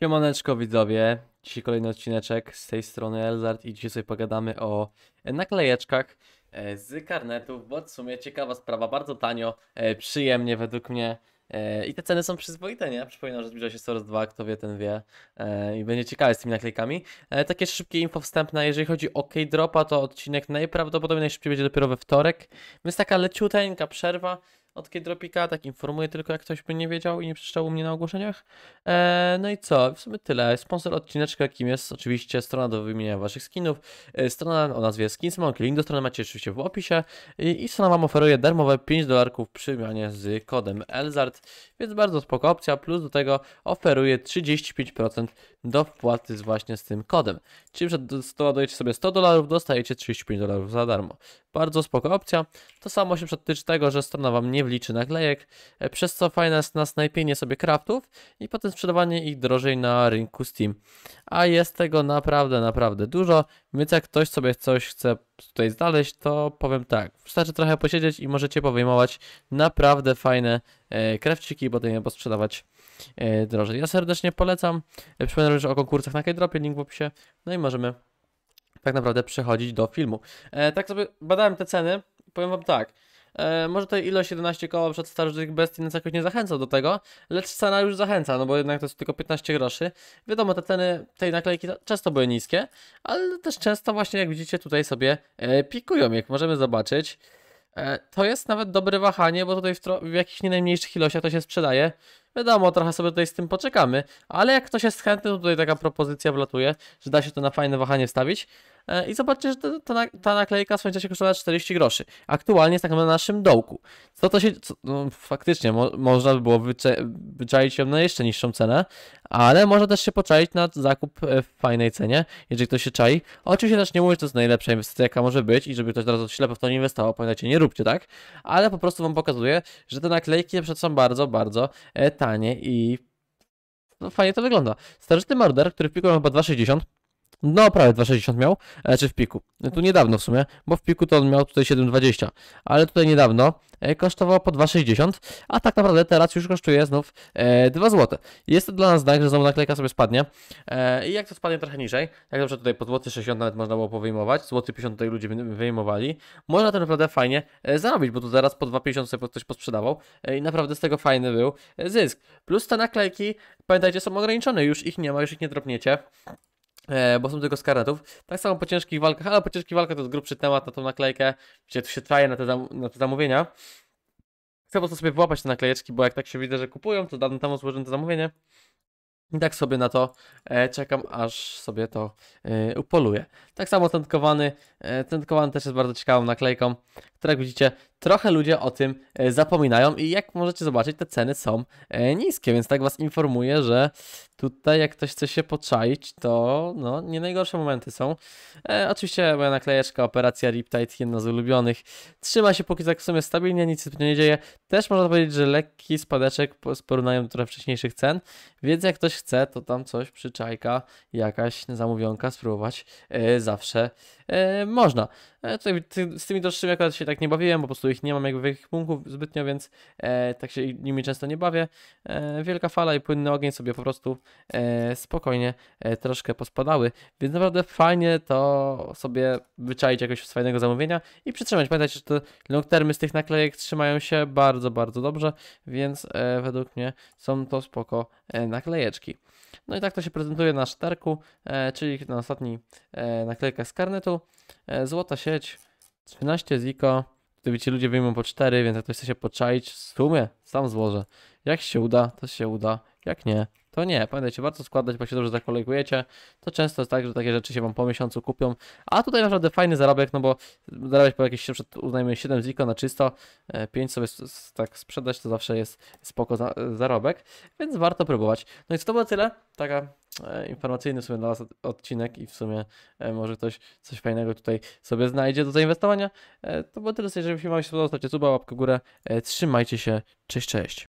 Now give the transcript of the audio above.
Siemaneczko widzowie, dzisiaj kolejny odcineczek z tej strony Elzard i dzisiaj sobie pogadamy o e, naklejeczkach e, z karnetów, bo w sumie ciekawa sprawa, bardzo tanio, e, przyjemnie według mnie i te ceny są przyzwoite, nie? Przypominam, że zbliża się Source 2, kto wie, ten wie i będzie ciekawe z tymi naklejkami. Takie szybkie info wstępne, jeżeli chodzi o K-Dropa, to odcinek najprawdopodobniej najszybciej będzie dopiero we wtorek, więc taka leciuteńka przerwa, od Kidropika, tak informuję tylko jak ktoś by nie wiedział i nie przeczytał u mnie na ogłoszeniach. Eee, no i co, w sumie tyle. Sponsor odcineczka jakim jest oczywiście strona do wymieniania waszych skinów, eee, strona o nazwie Skinsmonk, link do strony macie oczywiście w opisie i, i strona wam oferuje darmowe 5 dolarków przy wymianie z kodem ELZARD, więc bardzo spoko opcja, plus do tego oferuje 35% do wpłaty z właśnie z tym kodem. Czyli przed doładujecie sobie 100 dolarów, dostajecie 35 dolarów za darmo. Bardzo spoko opcja. To samo się dotyczy tego, że strona Wam nie wliczy naklejek, e, przez co fajne jest na snajpienie sobie craftów i potem sprzedawanie ich drożej na rynku Steam. A jest tego naprawdę, naprawdę dużo, więc jak ktoś sobie coś chce tutaj znaleźć, to powiem tak, wystarczy trochę posiedzieć i możecie powyjmować naprawdę fajne e, i potem je posprzedawać e, drożej. Ja serdecznie polecam. E, Przypominam już o konkursach na dropie link w opisie. No i możemy tak naprawdę przechodzić do filmu. E, tak sobie badałem te ceny powiem Wam tak. E, może ta ilość 11 koła przed starożytnych bestii nas jakoś nie zachęca do tego, lecz cena już zachęca, no bo jednak to jest tylko 15 groszy. Wiadomo, te ceny tej naklejki często były niskie, ale też często właśnie jak widzicie tutaj sobie e, pikują, jak możemy zobaczyć. E, to jest nawet dobre wahanie, bo tutaj w, w jakichś nie najmniejszych ilościach to się sprzedaje. Wiadomo, trochę sobie tutaj z tym poczekamy, ale jak ktoś jest chętny, to tutaj taka propozycja wlatuje, że da się to na fajne wahanie wstawić. E, I zobaczcie, że ta, ta, ta naklejka w swoim czasie kosztowała 40 groszy. Aktualnie jest tak na naszym dołku. Co to się. Co, no, faktycznie mo, można by było wyczaić ją na jeszcze niższą cenę, ale można też się poczaić na zakup e, w fajnej cenie, jeżeli ktoś się czai. Oczywiście też nie mówię, że to jest najlepsza inwestycja, jaka może być i żeby ktoś teraz ślepo w to nie inwestował, pamiętajcie, nie róbcie tak, ale po prostu wam pokazuję, że te naklejki na są bardzo, bardzo e, tanie i no, fajnie to wygląda. Starożytny Marder, który w piku ma chyba 2,60 no, prawie 2,60 miał, e, czy w piku. Tu niedawno w sumie, bo w piku to on miał tutaj 7,20, ale tutaj niedawno e, kosztowało po 2,60, a tak naprawdę teraz już kosztuje znów 2 e, zł. Jest to dla nas znak, że znowu naklejka sobie spadnie i jak to spadnie trochę niżej, jak na przykład tutaj po złoty 60 nawet można było powyjmować, złoty 50 tutaj ludzie wyjmowali, można to naprawdę fajnie zarobić, bo tu zaraz po 2,50 sobie ktoś posprzedawał i naprawdę z tego fajny był zysk. Plus te naklejki, pamiętajcie, są ograniczone, już ich nie ma, już ich nie dropniecie. E, bo są tylko skarpetów, Tak samo po ciężkich walkach, ale po ciężkich walkach to jest grubszy temat na tą naklejkę, gdzie tu się traje na te, zam na te zamówienia. Chcę po prostu sobie włapać te naklejeczki, bo jak tak się widzę, że kupują, to dawno temu złożyłem to zamówienie. I tak sobie na to e, czekam, aż sobie to e, upoluję. Tak samo tętkowany. E, tętkowany też jest bardzo ciekawą naklejką, to tak jak widzicie, trochę ludzie o tym e, zapominają i jak możecie zobaczyć, te ceny są e, niskie, więc tak was informuję, że tutaj jak ktoś chce się poczaić, to no, nie najgorsze momenty są. E, oczywiście moja naklejeczka, operacja Riptide, jedna z ulubionych. Trzyma się póki tak w sumie stabilnie, nic się tu nie dzieje. Też można powiedzieć, że lekki spadeczek z porównaniem do trochę wcześniejszych cen, więc jak ktoś chce, to tam coś przyczajka, jakaś zamówionka spróbować e, zawsze e, można. E, tutaj, ty, z tymi droższymi akurat się tak nie bawiłem, po prostu ich nie mam jakby w ich punktów zbytnio, więc e, tak się nimi często nie bawię. E, wielka fala i płynny ogień sobie po prostu e, spokojnie e, troszkę pospadały, więc naprawdę fajnie to sobie wyczaić jakoś z fajnego zamówienia i przytrzymać. Pamiętajcie, że te longtermy z tych naklejek trzymają się bardzo, bardzo dobrze, więc e, według mnie są to spoko e, naklejeczki. No i tak to się prezentuje na szterku, e, czyli na ostatni e, naklejka z karnetu. E, złota sieć, 13 ziko. Tutaj wiecie, ludzie wyjmą po 4, więc jak ktoś chce się poczaić, w sumie sam złożę. Jak się uda, to się uda. Jak nie, to nie. Pamiętajcie, warto składać, bo się dobrze zakolegujecie. To często jest tak, że takie rzeczy się Wam po miesiącu kupią. A tutaj naprawdę fajny zarobek, no bo zarabiać po jakieś, uznajmy 7 ziko na czysto, 5 e, sobie tak sprzedać, to zawsze jest spoko za zarobek, więc warto próbować. No i co to było tyle? Taka e, informacyjny w sumie dla Was odcinek i w sumie e, może ktoś coś fajnego tutaj sobie znajdzie do zainwestowania. To było tyle, jeżeli film Wam się podobał, zostawcie suba, łapkę w górę, trzymajcie się, cześć, cześć.